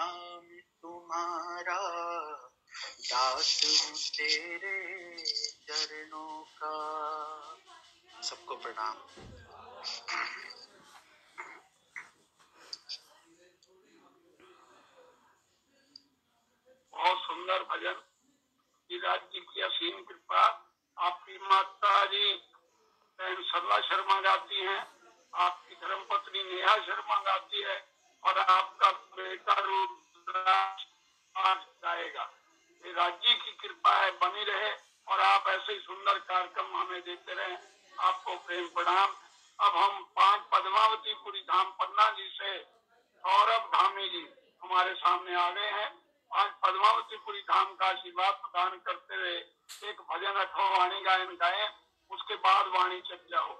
नाम तुम्हारा दास तेरे चरणों का सबको प्रणाम बहुत सुंदर भजन विराज जी की असीम कृपा आपकी माता जी बहन सरला शर्मा गाती हैं आपकी धर्म पत्नी नेहा शर्मा गाती है और आपका धाम अब हम पांच पद्मावती पद्मावतीपुरी धाम पन्ना जी से सौरभ धामी जी हमारे सामने आ गए हैं आज पद्मावती पद्मावतीपुरी धाम का आशीर्वाद प्रदान करते हुए एक भजन अथवा वाणी गायन गाए उसके बाद वाणी चल जाओ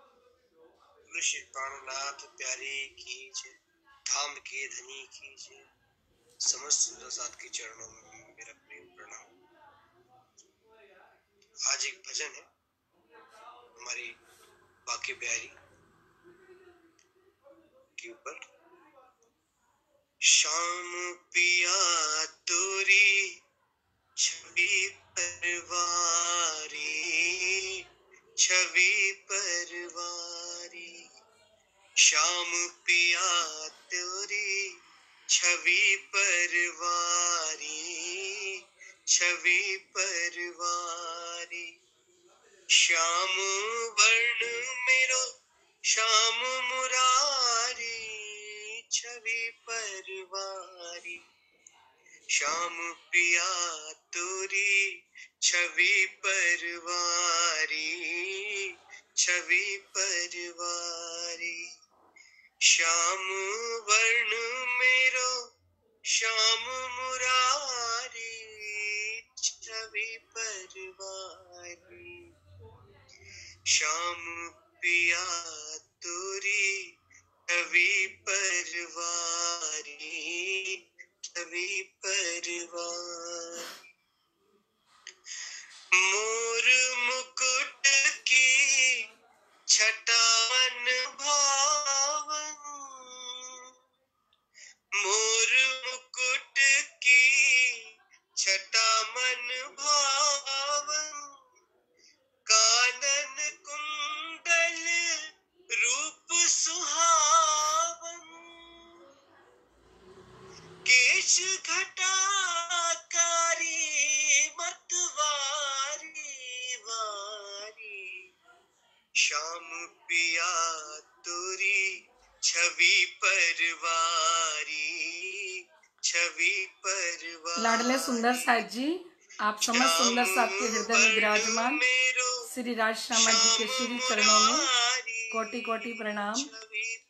ऋषि प्राणनाथ प्यारे की जय धाम के धनी की जय समस्त सुंदर के चरणों में मेरा प्रेम प्रणाम आज एक भजन है हमारी बाकी बिहारी के ऊपर शाम पिया तोरी छवि परवारी छवि परवारी शाम पिया तोरी छवि परवारी छवि परवारी श्याम वर्ण मेरो श्याम मुरारी छवि परवारी श्याम पिया तोरी छवि परवारी छवि परवारी श्याम वर्ण मेरो श्याम मुरारी छवि परिवारी शाम पिया तुरी कवि परवारी कवि परवार मोर मुकुट की छटावन भाव मोर मुकुट की छटावन भाव कानन सुहावन केश घटाकारी मतवारी वारी शाम पिया तुरी छवि परवारी छवि परवारी लाडले सुंदर साहब जी आप समझ सुंदर साहब के हृदय में विराजमान श्री राज श्यामा जी के श्री चरणों में कोटि कोटि प्रणाम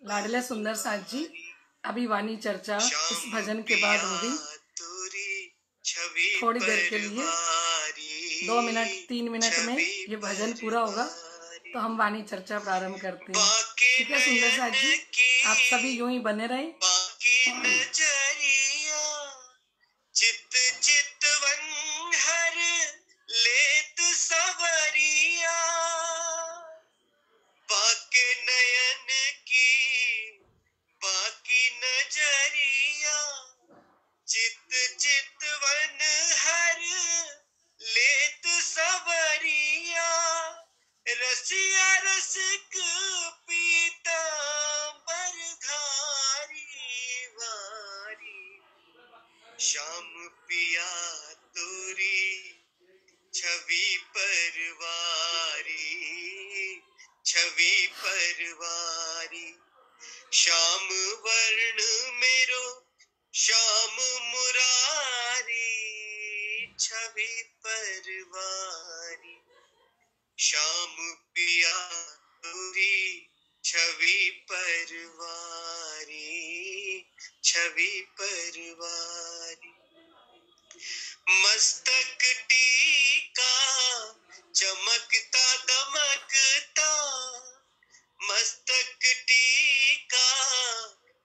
लाडले सुंदर साथ जी अभी वाणी चर्चा इस भजन के बाद होगी थोड़ी देर के लिए दो मिनट तीन मिनट में ये भजन पूरा होगा तो हम वाणी चर्चा प्रारंभ करते हैं ठीक है सुंदर साथ जी आप सभी यूं ही बने रहे शाम पिया तोरी छवि परवारी छवि परवारी श्याम वर्ण मेरो श्याम मुरारी छवि परवारी श्याम पिया तोरी छवि परवारी छवि परवारी मस्तक टीका चमकता दमकता मस्तक टीका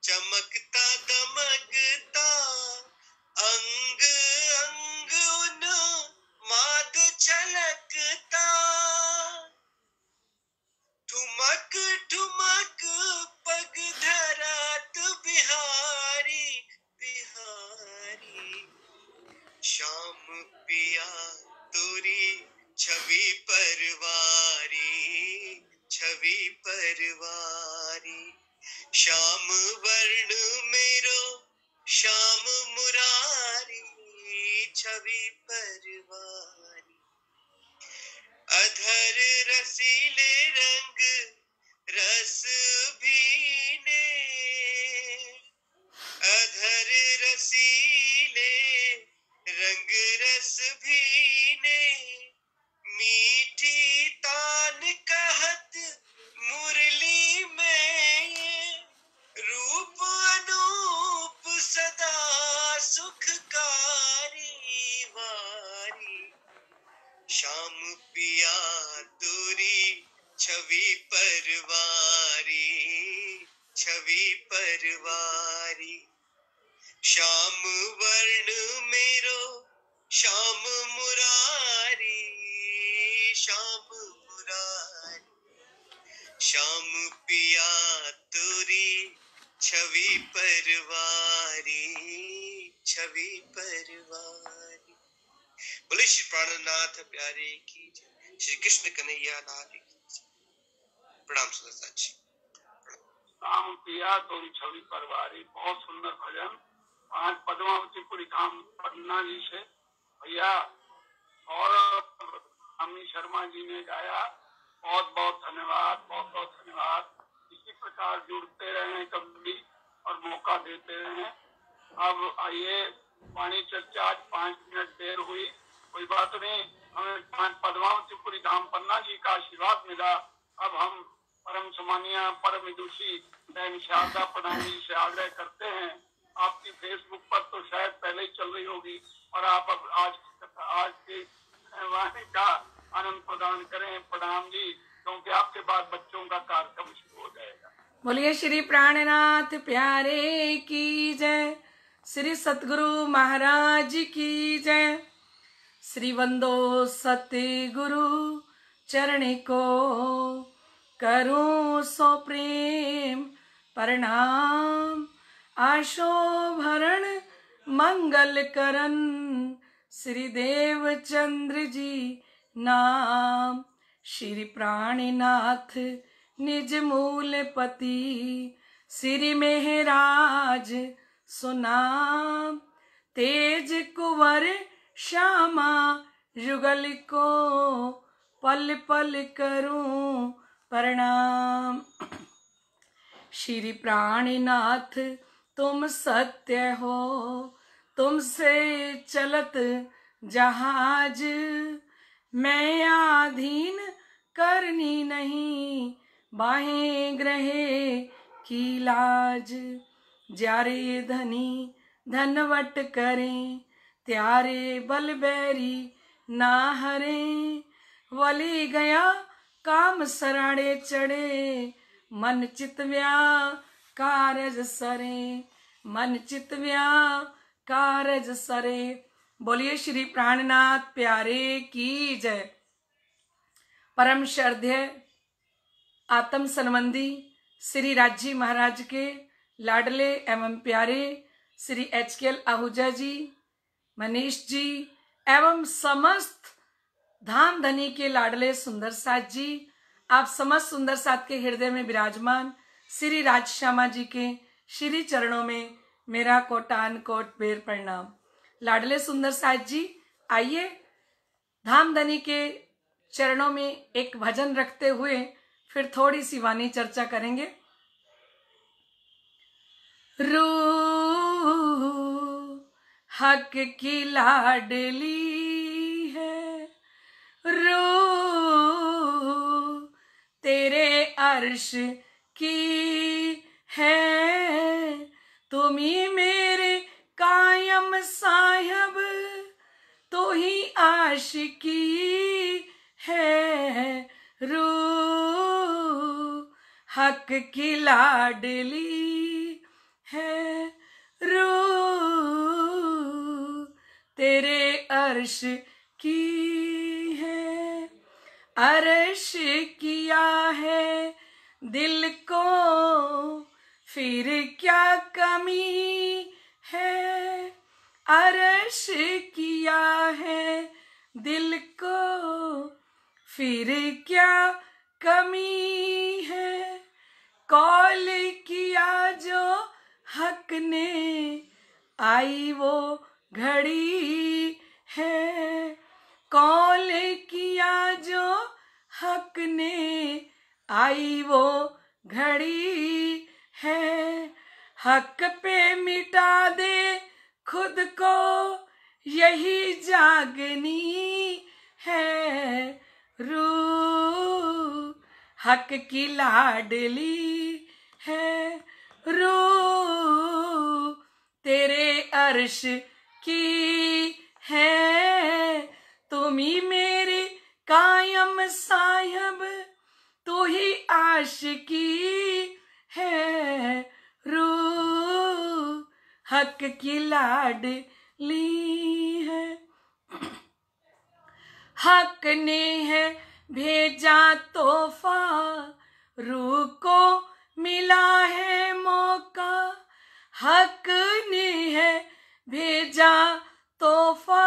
चमकता दमकता अंग अंग उन माद छलक शाम पिया तुरी छवि परवारी छवि परवारी श्याम वर्ण मेरो श्याम मुरारी छवि परवारी अधर रसीले रंग रस भीने अधर रसीले रंग रस भी ने मीठी तान कहत मुरली में रूप अनूप सदा सुखकारी वारी शाम पिया दूरी छवि परवारी छवि परवारी श्याम वर्ण मेरो श्याम मुरारी श्याम मुरारी श्याम पिया तुरी छवि परवारी छवि परवारी बोले श्री प्राणनाथ प्यारे की श्री कृष्ण कन्हैया लाल की प्रणाम सुदर्शन जी श्याम पिया तुरी छवि परवारी बहुत सुंदर भजन आज पद्मावतीपुरी धाम पन्ना जी से भैया और अमित शर्मा जी ने गाया बहुत बहुत धन्यवाद बहुत बहुत धन्यवाद इसी प्रकार जुड़ते रहे कभी और मौका देते रहे अब आइए वाणी चर्चा आज पाँच मिनट देर हुई कोई बात नहीं हमें पूरी धाम पन्ना जी का आशीर्वाद मिला अब हम परम समानिया परम दोषी शारदा प्रणाली से आग्रह करते हैं आपकी फेसबुक पर तो शायद पहले ही चल रही होगी और आप अब आज आज की वाणी का आनंद प्रदान करें प्रणाम जी क्योंकि आपके बाद बच्चों का कार्यक्रम शुरू हो जाएगा बोलिए श्री प्राणनाथ प्यारे की जय श्री सतगुरु महाराज की जय श्री वंदो गुरु चरण को करूं सो प्रेम प्रणाम आशोभरण मंगल करन श्री देव चंद्र जी नाम श्री प्राणीनाथ निज मूल पति श्री मेहराज सुनाम तेज कुंवर श्यामा युगल को पल पल करूं प्रणाम श्री प्राणीनाथ तुम सत्य हो तुमसे चलत जहाज मैं आधीन करनी नहीं बाहे ग्रहे की लाज जारे धनी धनवट करें त्यारे बल बैरी ना हरे वली गया काम सराड़े चढ़े मन चित्व्या कारज सरे मन चित व्या कारज सरे बोलिए श्री प्राणनाथ प्यारे की जय परम श्रद्धेय आत्म संबंधी श्री राजी महाराज के लाडले एवं प्यारे Shri H K L Ahuja ji Manish ji एवं समस्त धाम धनी के लाडले सुंदर साथ जी आप समस्त सुंदर साथ के हृदय में विराजमान श्री राज श्यामा जी के श्री चरणों में मेरा कोटान कोट बेर प्रणाम लाडले सुंदर साहब जी आइए धनी के चरणों में एक भजन रखते हुए फिर थोड़ी सी वाणी चर्चा करेंगे रू हक की लाडली है रू तेरे अर्श की है तुम्ही मेरे कायम साहब तो ही आशिकी है रू हक की लाडली है रू तेरे अर्श की है अर्श किया है दिल को फिर क्या कमी है अरश किया है दिल को फिर क्या कमी है कॉल किया जो हक ने आई वो घड़ी है कॉल किया जो हक ने आई वो घड़ी है हक पे मिटा दे खुद को यही जागनी है रू हक की लाडली है रू तेरे अर्श की है तुम ही मेरे कायम साहब आशिकी है रू हक की लाड ली है हक ने है भेजा तोहफा रू को मिला है मौका हक ने है भेजा तोहफा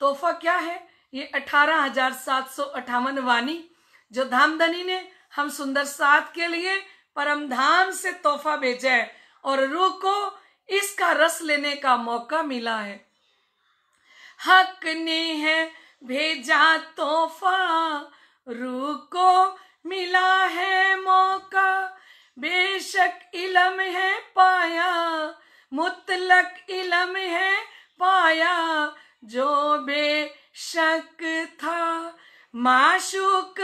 तोहफा क्या है ये अठारह हजार सात सौ अठावन वानी जो धामधनी ने हम सुंदर साथ के लिए परम धाम से तोहफा भेजे और रूह को इसका रस लेने का मौका मिला है हक ने है भेजा तोहफा रूह को मिला है मौका बेशक इलम है पाया मुतलक इलम है पाया जो बेशक था माशूक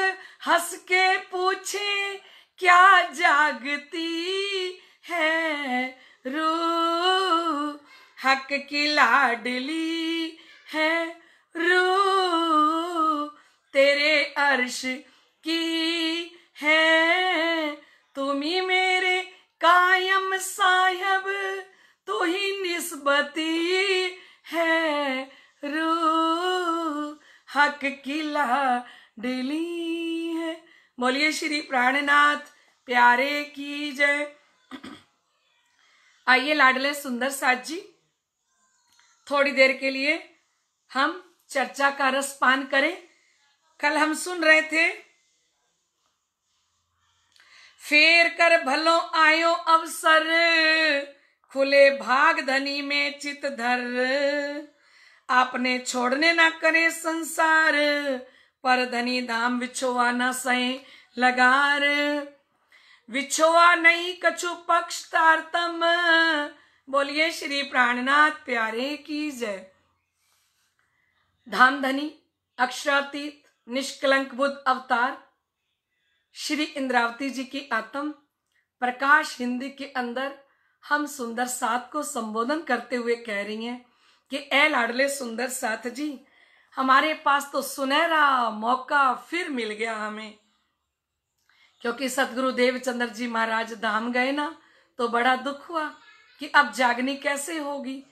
हंस के पूछे क्या जागती है रू हक की लाडली है रू तेरे अर्श की है तुम ही मेरे कायम साहब तू ही निस्बती है हक की डेली है बोलिए श्री प्राणनाथ प्यारे की जय आइए लाडले सुंदर साथ जी थोड़ी देर के लिए हम चर्चा का रस पान करें कल हम सुन रहे थे फेर कर भलो आयो अवसर खुले भाग धनी में चित धर आपने छोड़ने ना करे संसार पर धनी ધામ विछोवा न સહે लगार विछोवा नहीं कछु पक्ष तारतम बोलिए श्री प्राणनाथ प्यारे की जय धाम धनी अक्षरातीत निष्कलंक बुद्ध अवतार श्री इंद्रावती जी की आत्म प्रकाश हिंदी के अंदर हम सुंदर सात को संबोधन करते हुए कह रही हैं कि ए लाडले सुंदर साथ जी हमारे पास तो सुनहरा मौका फिर मिल गया हमें क्योंकि सदगुरु देवचंद्र जी महाराज धाम गए ना तो बड़ा दुख हुआ कि अब जागनी कैसे होगी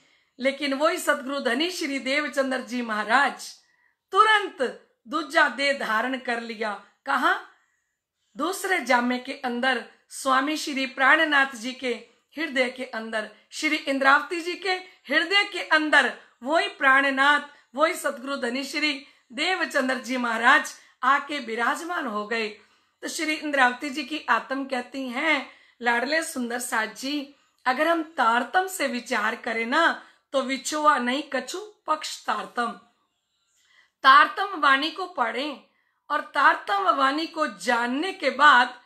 लेकिन वही सतगुरु धनी श्री देवचंद्र जी महाराज तुरंत दूजा देह धारण कर लिया कहा दूसरे जामे के अंदर स्वामी श्री प्राणनाथ जी के हृदय के अंदर श्री इंद्रावती जी के हृदय के अंदर वही प्राणनाथ वही सदगुरु धनी श्री देवचंद्र जी महाराज आके विराजमान हो गए तो श्री इंद्रावती जी की आत्म कहती हैं लाडले सुंदर साथ जी अगर हम तारतम से विचार करें ना तो विचुआ नहीं कछु पक्ष तारतम तारतम वाणी को पढ़ें और तारतम वाणी को जानने के बाद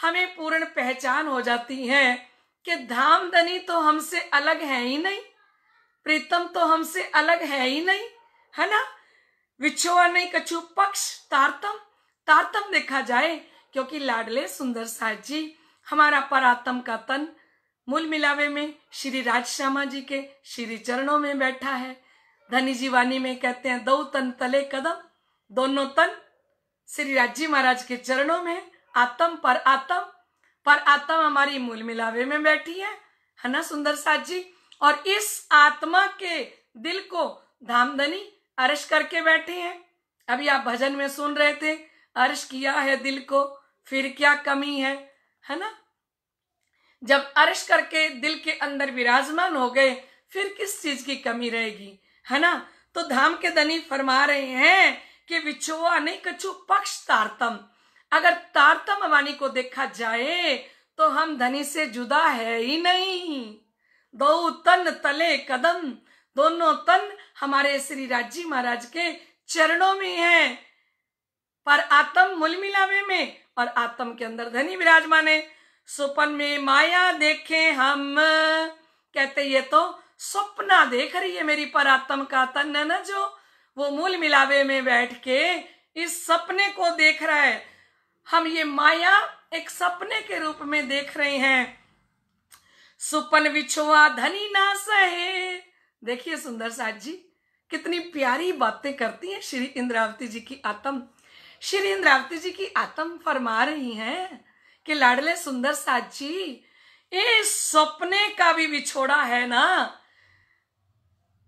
हमें पूर्ण पहचान हो जाती है कि धनी तो हमसे अलग है ही नहीं प्रीतम तो हमसे अलग है ही नहीं है ना विछोआ नहीं कछु पक्ष तारतम तारतम देखा जाए क्योंकि लाडले सुंदर साहब जी हमारा परातम का तन मूल मिलावे में श्री राज श्यामा जी के श्री चरणों में बैठा है धनी जीवानी में कहते हैं दो तन तले कदम दोनों तन श्री राज जी महाराज के चरणों में आत्म पर आत्म पर आत्मा हमारी मूल मिलावे में बैठी है है ना सुंदर साज जी और इस आत्मा के दिल को धामधनी अर्श करके बैठे हैं अभी आप भजन में सुन रहे थे अर्श किया है दिल को फिर क्या कमी है है ना जब अर्श करके दिल के अंदर विराजमान हो गए फिर किस चीज की कमी रहेगी है ना तो धाम के धनी फरमा रहे हैं कि विछोआ नहीं कछु पक्ष तारतम अगर तारतम वाणी को देखा जाए तो हम धनी से जुदा है ही नहीं दो तन तले कदम दोनों तन हमारे श्री राजी महाराज के चरणों में है पर आत्म मूल मिलावे में और आत्म के अंदर धनी विराजमान है सुपन में माया देखे हम कहते ये तो सपना देख रही है मेरी पर आत्म का तन न जो वो मूल मिलावे में बैठ के इस सपने को देख रहा है हम ये माया एक सपने के रूप में देख रहे हैं सुपन विछुआ धनी ना सहे देखिए सुंदर साज जी कितनी प्यारी बातें करती हैं श्री इंद्रावती जी की आत्म श्री इंद्रावती जी की आत्म फरमा रही हैं कि लाडले सुंदर साज जी ये सपने का भी बिछोड़ा है ना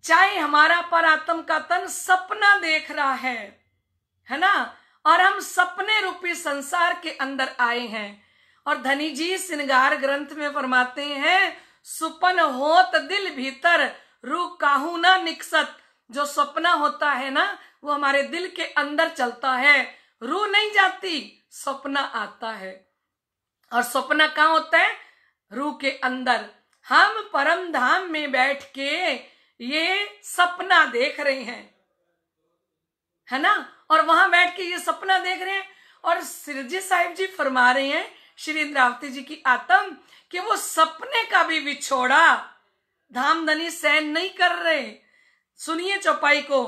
चाहे हमारा पर आत्म का तन सपना देख रहा है है ना और हम सपने रूपी संसार के अंदर आए हैं और धनी जी सिंगार ग्रंथ में फरमाते हैं सुपन होत दिल भीतर रू काहू ना निकसत जो सपना होता है ना वो हमारे दिल के अंदर चलता है रू नहीं जाती सपना आता है और सपना कहाँ होता है रू के अंदर हम परम धाम में बैठ के ये सपना देख रहे हैं है ना और वहां बैठ के ये सपना देख रहे हैं और सिरजी साहिब जी फरमा रहे हैं श्री इंद्रावती जी की आत्म कि वो सपने का भी बिछोड़ा धामधनी सहन नहीं कर रहे सुनिए चौपाई को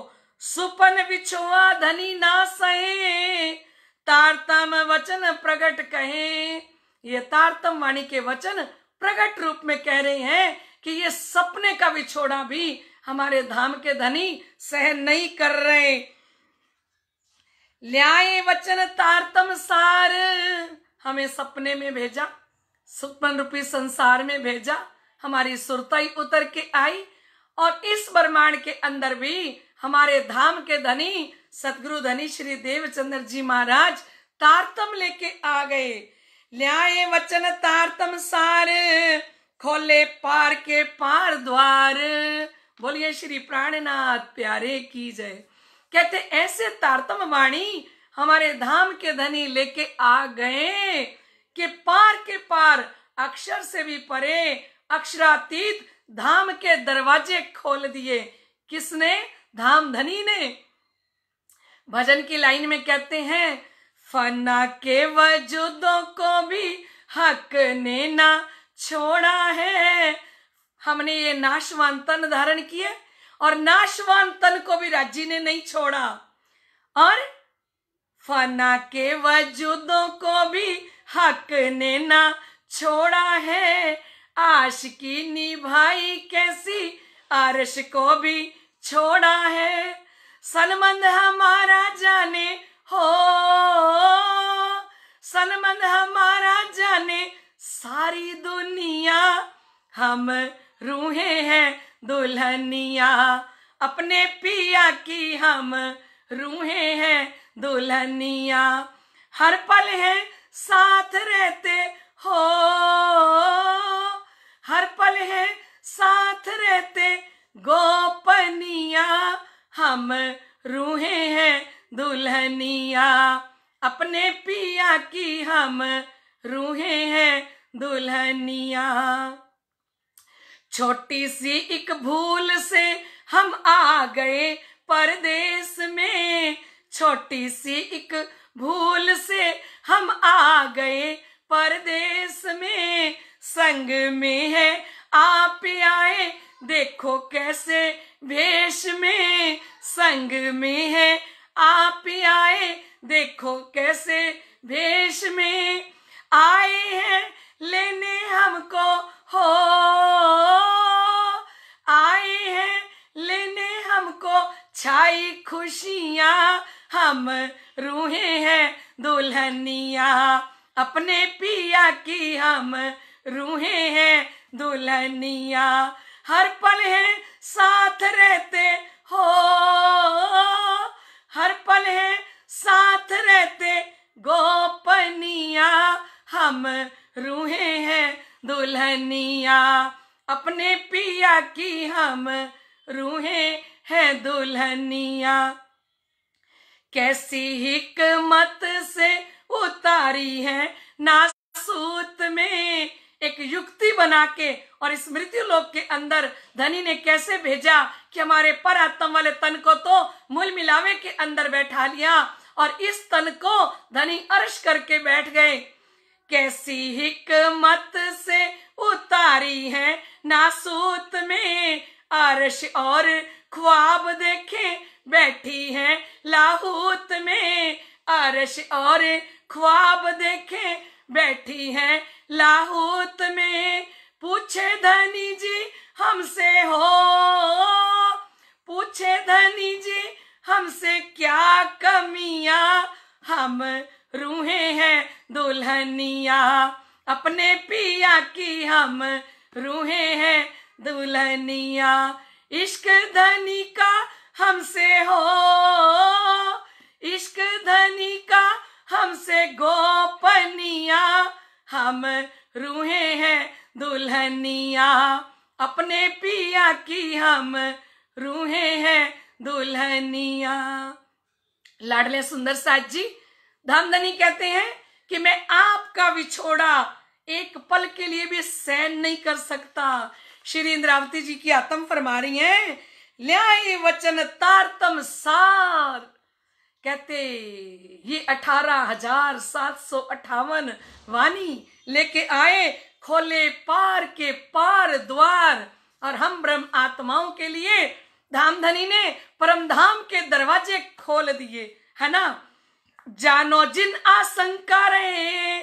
सुपन बिछुआ धनी ना सहे तारतम वचन प्रगट कहे ये तारतम वाणी के वचन प्रगट रूप में कह रहे हैं कि ये सपने का बिछोड़ा भी हमारे धाम के धनी सहन नहीं कर रहे ल्याए वचन तारतम सार हमें सपने में भेजा सुपन रूपी संसार में भेजा हमारी सुरताई उतर के आई और इस ब्रह्मांड के अंदर भी हमारे धाम के धनी सदगुरु धनी श्री देवचंद्र जी महाराज तारतम लेके आ गए ल्याए वचन तारतम सार खोले पार के पार द्वार बोलिए श्री प्राणनाथ प्यारे की जय कहते ऐसे तारतम वाणी हमारे धाम के धनी लेके आ गए कि पार के पार अक्षर से भी परे अक्षरातीत धाम के दरवाजे खोल दिए किसने धाम धनी ने भजन की लाइन में कहते हैं फना के वजूदों को भी हक ने ना छोड़ा है हमने ये नाशवान तन धारण किए और नाशवान तन को भी राज्य ने नहीं छोड़ा और फना के वजूदों को भी हक ने ना छोड़ा है आश की निभाई कैसी आरश को भी छोड़ा है सनमंद हमारा जाने हो सनमंद हमारा जाने सारी दुनिया हम रूहे हैं दुल्हनिया अपने पिया की हम रूहे हैं दुल्हनिया हर पल है साथ रहते हो हर पल है साथ रहते गोपनिया हम रूहे हैं दुल्हनिया अपने पिया की हम रूहे हैं दुल्हनिया छोटी सी एक भूल से हम आ गए परदेश में छोटी सी एक भूल से हम आ गए परदेश में संग में है आप आए देखो कैसे भेष में संग में है आप आए देखो कैसे भेष में आए हैं लेने हमको हो आए हैं लेने हमको छाई खुशिया हम रूहे हैं दुल्हनिया अपने पिया की हम रूहे हैं दुल्हनिया हर पल है साथ रहते हो हर पल है साथ रहते गोपनिया हम रूहे हैं दुल्हनिया अपने पिया की हम रूहे हैं दुल्हनिया कैसी हिकमत से उतारी है नासूत में एक युक्ति बना के और इस मृत्यु लोक के अंदर धनी ने कैसे भेजा कि हमारे पर आत्म वाले तन को तो मूल मिलावे के अंदर बैठा लिया और इस तन को धनी अर्श करके बैठ गए कैसी हिकमत से उतारी है नासूत में आरश और ख्वाब देखे बैठी है लाहूत में आरश और ख्वाब देखे बैठी है लाहूत में पूछे धनी जी हमसे हो पूछे धनी जी हमसे क्या कमियां हम रूहे हैं दुल्हनिया अपने पिया की हम रूहे हैं दुल्हनिया इश्क धनी का हमसे हो इश्क धनी का हमसे गोपनिया हम रूहे हैं दुल्हनिया अपने पिया की हम रूहे हैं दुल्हनिया लाडले सुंदर साथ जी धामधनी कहते हैं कि मैं आपका विछोड़ा एक पल के लिए भी सहन नहीं कर सकता श्री इंद्रावती जी की आत्म फरमा रही हैं ल्याय वचन तारतम सार कहते ये अठारह हजार सात सौ अठावन वाणी लेके आए खोले पार के पार द्वार और हम ब्रह्म आत्माओं के लिए धामधनी ने परम धाम के दरवाजे खोल दिए है ना जानो जिन आशंका रहे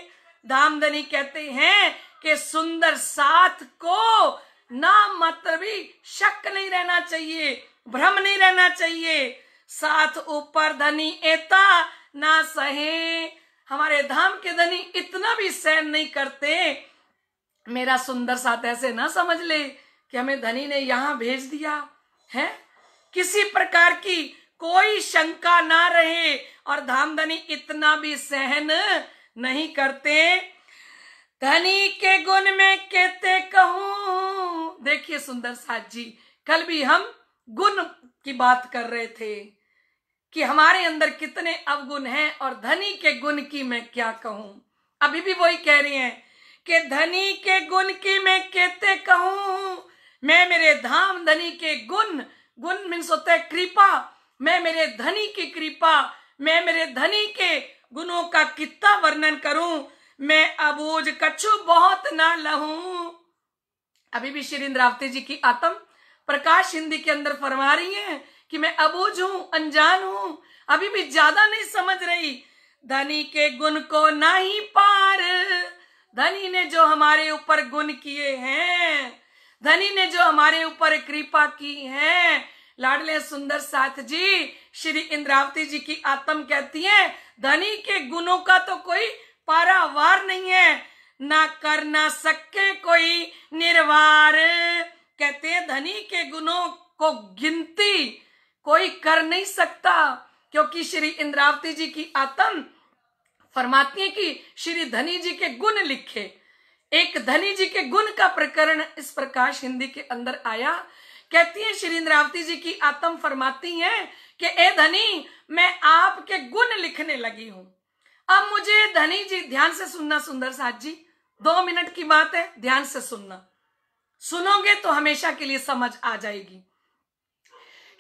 धामधनी कहते हैं कि सुंदर साथ को नाम मात्र भी शक नहीं रहना चाहिए भ्रम नहीं रहना चाहिए साथ ऊपर धनी एता ना सहे हमारे धाम के धनी इतना भी सहन नहीं करते मेरा सुंदर साथ ऐसे ना समझ ले कि हमें धनी ने यहां भेज दिया है किसी प्रकार की कोई शंका ना रहे और धामधनी इतना भी सहन नहीं करते धनी के गुण में कहते कहूं देखिए सुंदर साथ जी कल भी हम गुण की बात कर रहे थे कि हमारे अंदर कितने अवगुण हैं और धनी के गुण की मैं क्या कहूं अभी भी वही कह रही हैं कि धनी के गुण की मैं कहते कहूं मैं मेरे धाम धनी के गुण गुण मीन्स होता है कृपा मैं मेरे धनी की कृपा मैं मेरे धनी के गुणों का कितना वर्णन करूं मैं अबोज कछु बहुत ना लहू अभी भी श्री इंद्रावती जी की आत्म प्रकाश हिंदी के अंदर फरमा रही है कि मैं अबोज हूं अनजान हूं अभी भी ज्यादा नहीं समझ रही धनी के गुण को ना ही पार धनी ने जो हमारे ऊपर गुण किए हैं धनी ने जो हमारे ऊपर कृपा की है लाडले सुंदर साथ जी श्री इंद्रावती जी की आत्म कहती है धनी के गुणों का तो कोई पारावार नहीं है ना कर ना सके कोई निर्वार कहते हैं धनी के गुणों को गिनती कोई कर नहीं सकता क्योंकि श्री इंद्रावती जी की आत्म फरमाती है कि श्री धनी जी के गुण लिखे एक धनी जी के गुण का प्रकरण इस प्रकाश हिंदी के अंदर आया कहती हैं श्री इंद्रावती जी की आत्म फरमाती हैं कि ए धनी मैं आपके गुण लिखने लगी हूं अब मुझे धनी जी ध्यान से सुनना सुंदर साहब जी दो मिनट की बात है ध्यान से सुनना सुनोगे तो हमेशा के लिए समझ आ जाएगी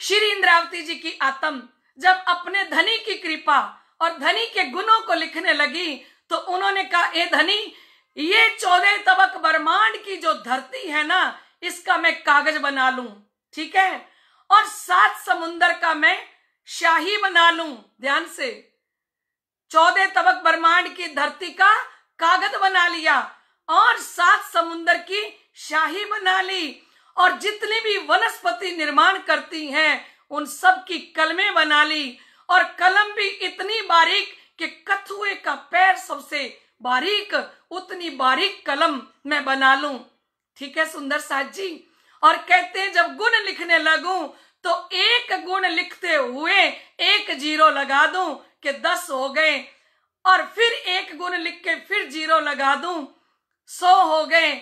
श्री इंद्रावती जी की आत्म जब अपने धनी की कृपा और धनी के गुणों को लिखने लगी तो उन्होंने कहा ए धनी ये चौदह तबक ब्रह्मांड की जो धरती है ना इसका मैं कागज बना लू ठीक है और सात समुंदर का मैं शाही बना लू ध्यान से चौदह तबक ब्रह्मांड की धरती का कागज बना लिया और सात समुंदर की शाही बना ली और जितनी भी वनस्पति निर्माण करती हैं उन सब की कलमें बना ली और कलम भी इतनी बारीक कि कथुए का पैर सबसे बारीक उतनी बारीक कलम मैं बना लूं ठीक है सुंदर साथ जी और कहते हैं जब गुण लिखने लगू तो एक गुण लिखते हुए एक जीरो लगा दूं कि दस हो गए और फिर एक गुण लिख के फिर जीरो लगा दूं सौ हो गए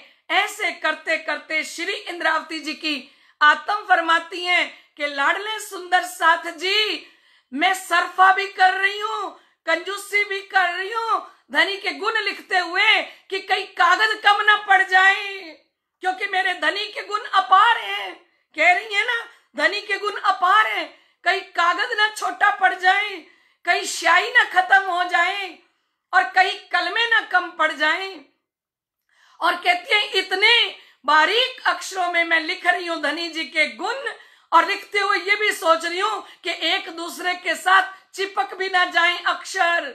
ऐसे करते करते श्री इंद्रावती जी की आत्म फरमाती हैं कि लाडले सुंदर साथ जी मैं सरफा भी कर रही हूँ कंजूसी भी कर रही हूँ धनी के गुण लिखते हुए कि कहीं कागज कम ना पड़ जाए क्योंकि मेरे धनी के गुण अपार हैं कह रही है ना धनी के गुण अपार हैं कहीं कागज ना छोटा पड़ जाए कहीं स्याही ना खत्म हो जाए और कहीं कलमे ना कम पड़ जाए और कहती है इतने बारीक अक्षरों में मैं लिख रही हूँ धनी जी के गुण और लिखते हुए ये भी सोच रही हूँ कि एक दूसरे के साथ चिपक भी ना जाए अक्षर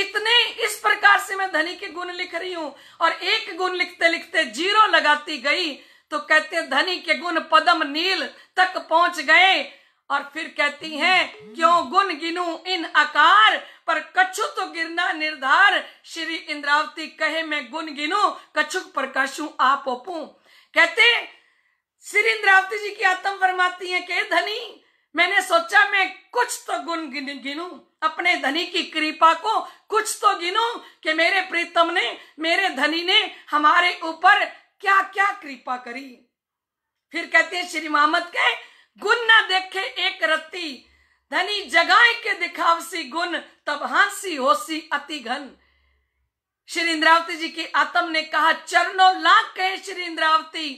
इतने इस प्रकार से मैं धनी के गुण लिख रही हूं और एक गुण लिखते लिखते जीरो लगाती गई तो कहते धनी के गुण पदम नील तक पहुंच गए और फिर कहती हैं क्यों गुण गिनू इन आकार पर कछु तो गिरना निर्धार श्री इंद्रावती कहे मैं गुण गिनू कछुक प्रकाशु आप ओपू कहते श्री इंद्रावती जी की आत्म फरमाती है के धनी मैंने सोचा मैं कुछ तो गुण गिनू अपने धनी की कृपा को कुछ तो गिनू कि मेरे प्रीतम ने मेरे धनी ने हमारे ऊपर क्या क्या कृपा करी फिर कहते हैं श्री मोहम्मद के गुण ना देखे एक रत्ती धनी जगाए के दिखावसी गुण तब हांसी होसी अति घन श्री इंद्रावती जी की आत्म ने कहा चरणों लाख कहे श्री इंद्रावती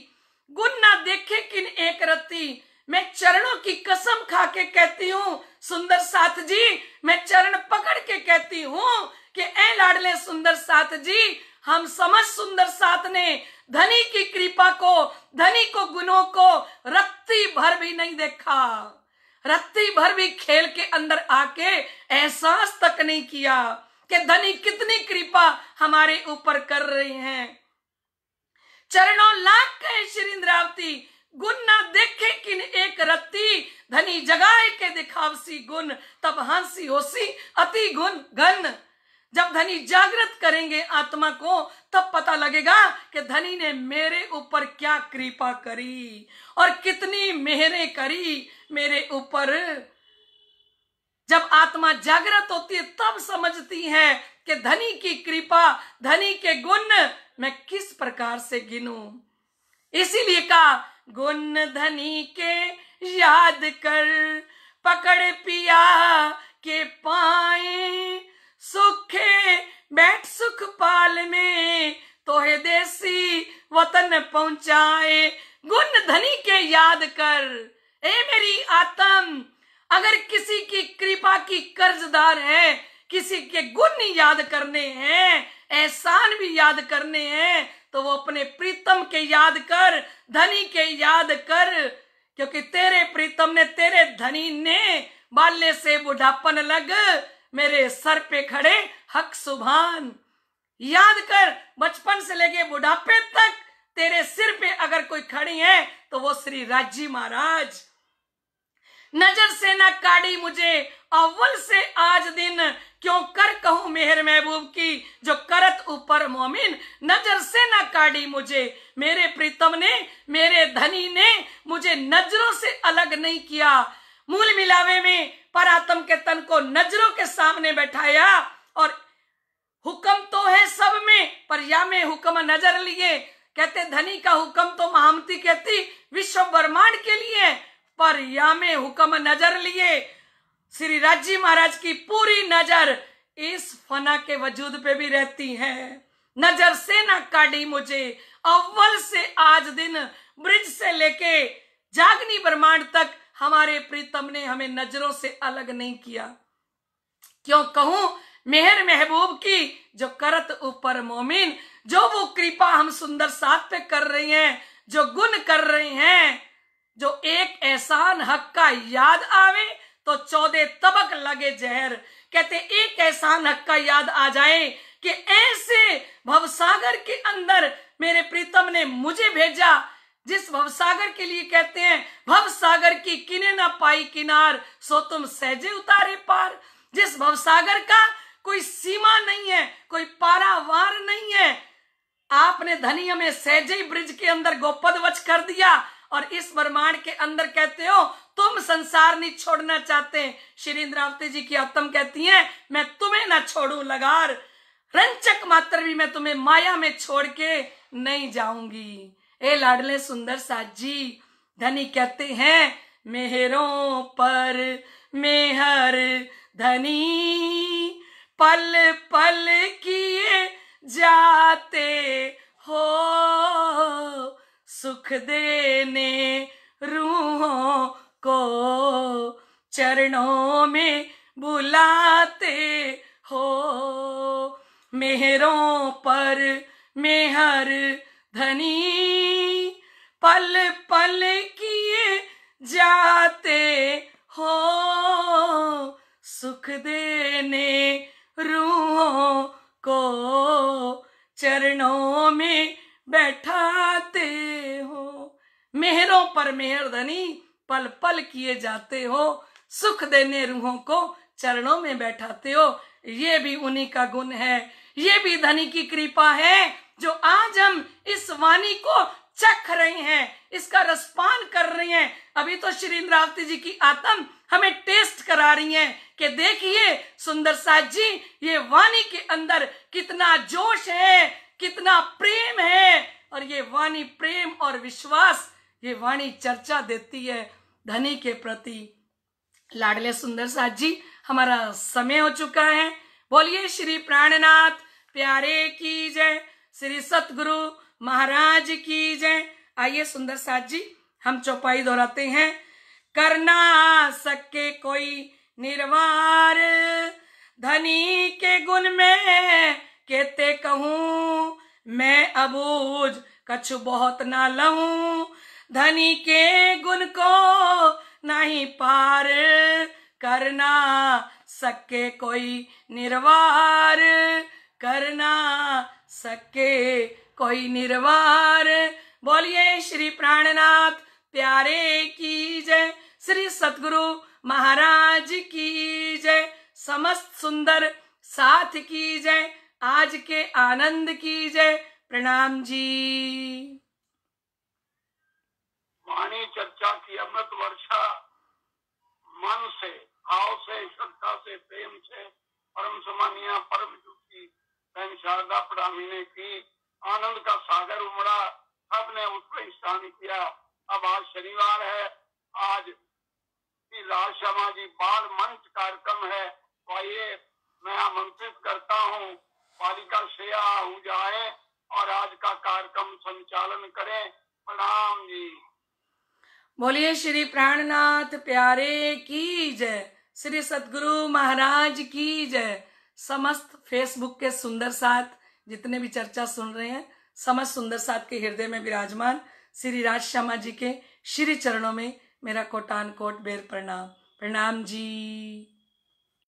गुण ना देखे किन एक रत्ती मैं चरणों की कसम खा के कहती हूँ सुंदर साथ जी मैं चरण पकड़ के कहती हूँ कि ए लाडले सुंदर साथ जी हम समझ सुंदर साथ ने धनी की कृपा को धनी को गुणों को रत्ती भर भी नहीं देखा रत्ती भर भी खेल के अंदर आके एहसास तक नहीं किया कि धनी कितनी कृपा हमारे ऊपर कर रहे हैं चरणों लाख कहे श्री इंद्रावती गुन ना देखे किन एक रत्ती धनी जगाए के दिखावसी गुन तब हंसी होसी अति गुन घन जब धनी जागृत करेंगे आत्मा को तब पता लगेगा कि धनी ने मेरे ऊपर क्या कृपा करी और कितनी मेहरे करी मेरे ऊपर जब आत्मा जागृत होती है तब समझती है कि धनी की कृपा धनी के गुण मैं किस प्रकार से गिनूं इसीलिए कहा गुण धनी के याद कर पकड़ पिया के पाए सुखे बैठ सुख पाल में तोहे देसी वतन पहुंचाए गुण धनी के याद कर ए मेरी आत्म अगर किसी की कृपा की कर्जदार है किसी के गुण याद करने हैं एहसान भी याद करने हैं तो वो अपने प्रीतम के याद कर धनी के याद कर क्योंकि तेरे प्रीतम ने तेरे धनी ने बाल्य से बुढ़ापन लग मेरे सर पे खड़े हक सुभान याद कर बचपन से लेके बुढ़ापे तक तेरे सिर पे अगर कोई खड़ी है तो वो श्री राजी महाराज नजर से ना काढ़ी मुझे अव्वल से आज दिन क्यों कर कहूं मेहर महबूब की जो करत ऊपर मोमिन नजर से न काटी मुझे मेरे प्रीतम ने मेरे धनी ने मुझे नजरों से अलग नहीं किया मूल मिलावे में पर आत्म के तन को नजरों के सामने बैठाया और हुक्म तो है सब में पर या में हुक्म नजर लिए कहते धनी का हुक्म तो महामती कहती विश्व ब्रह्मांड के लिए पर या में हुक्म नजर लिए श्री राजी महाराज की पूरी नजर इस फना के वजूद पे भी रहती है नजर से ना काटी मुझे अव्वल से आज दिन ब्रिज से लेके जागनी ब्रह्मांड तक हमारे प्रीतम ने हमें नजरों से अलग नहीं किया क्यों कहूं मेहर महबूब की जो करत ऊपर मोमिन जो वो कृपा हम सुंदर साथ पे कर रही हैं जो गुण कर रहे हैं जो एक एहसान हक का याद आवे तो चौदह तबक लगे जहर कहते एक ऐसा नक्का याद आ जाए कि ऐसे भवसागर के अंदर मेरे प्रीतम ने मुझे भेजा जिस भवसागर के लिए कहते हैं भवसागर की किने ना पाई किनार सो तुम सहजे उतारे पार जिस भवसागर का कोई सीमा नहीं है कोई पारावार नहीं है आपने धनिया में सहजे ब्रिज के अंदर गोपद वच कर दिया और इस ब्रह्मांड के अंदर कहते हो तुम संसार नहीं छोड़ना चाहते श्री इंद्रावती जी की आत्म कहती है मैं तुम्हें ना छोड़ू लगार रंचक मात्र भी मैं तुम्हें माया में छोड़ के नहीं जाऊंगी ए लाडले सुंदर साथ जी धनी कहते हैं मेहरों पर मेहर धनी पल पल किए जाते हो सुख देने रूहों को चरणों में बुलाते हो मेहरों पर मेहर धनी पल पल किए जाते हो सुख देने रूहों को चरणों में बैठाते हो मेहरों पर मेहरधनी पल पल किए जाते हो सुख देने रूहों को चरणों में बैठाते हो ये भी उन्हीं का गुण है ये भी धनी की कृपा है जो आज हम इस वाणी को चख रहे हैं इसका रसपान कर रहे हैं अभी तो श्री इंद्रावती जी की आत्म हमें टेस्ट करा रही हैं कि देखिए सुंदर साहब जी ये वाणी के अंदर कितना जोश है कितना प्रेम है और ये वाणी प्रेम और विश्वास ये वाणी चर्चा देती है धनी के प्रति लाडले सुंदर साहब जी हमारा समय हो चुका है बोलिए श्री प्राणनाथ प्यारे की जय श्री सतगुरु महाराज की जय आइए सुंदर साहब जी हम चौपाई दोहराते हैं करना सके कोई निर्वार धनी के गुण में केते कहूं मैं अबूझ कछु बहुत ना लहू धनी के गुण को नहीं पार करना सके कोई निर्वार करना सके कोई निर्वार बोलिए श्री प्राणनाथ प्यारे की जय श्री सतगुरु महाराज की जय समस्त सुंदर साथ की जय आज के आनंद की जय प्रणाम जी वाणी चर्चा की अमृत वर्षा मन से भाव से श्रद्धा से प्रेम से परम समानिया परम ज्योति बहन शारदा प्रणामी ने की आनंद का सागर उमड़ा सबने उसमें स्नान किया अब आज शनिवार है आज लाल शर्मा जी बाल मंच कार्यक्रम है और तो ये मैं आमंत्रित करता हूँ पालिका से आहूजा जाए और आज का कार्यक्रम संचालन करें प्रणाम जी बोलिए श्री प्राणनाथ प्यारे की जय श्री सतगुरु महाराज की जय समस्त फेसबुक के सुंदर साथ जितने भी चर्चा सुन रहे हैं समस्त सुंदर साथ के हृदय में विराजमान श्री राज श्यामा जी के श्री चरणों में मेरा कोटान कोट बेर प्रणाम प्रणाम जी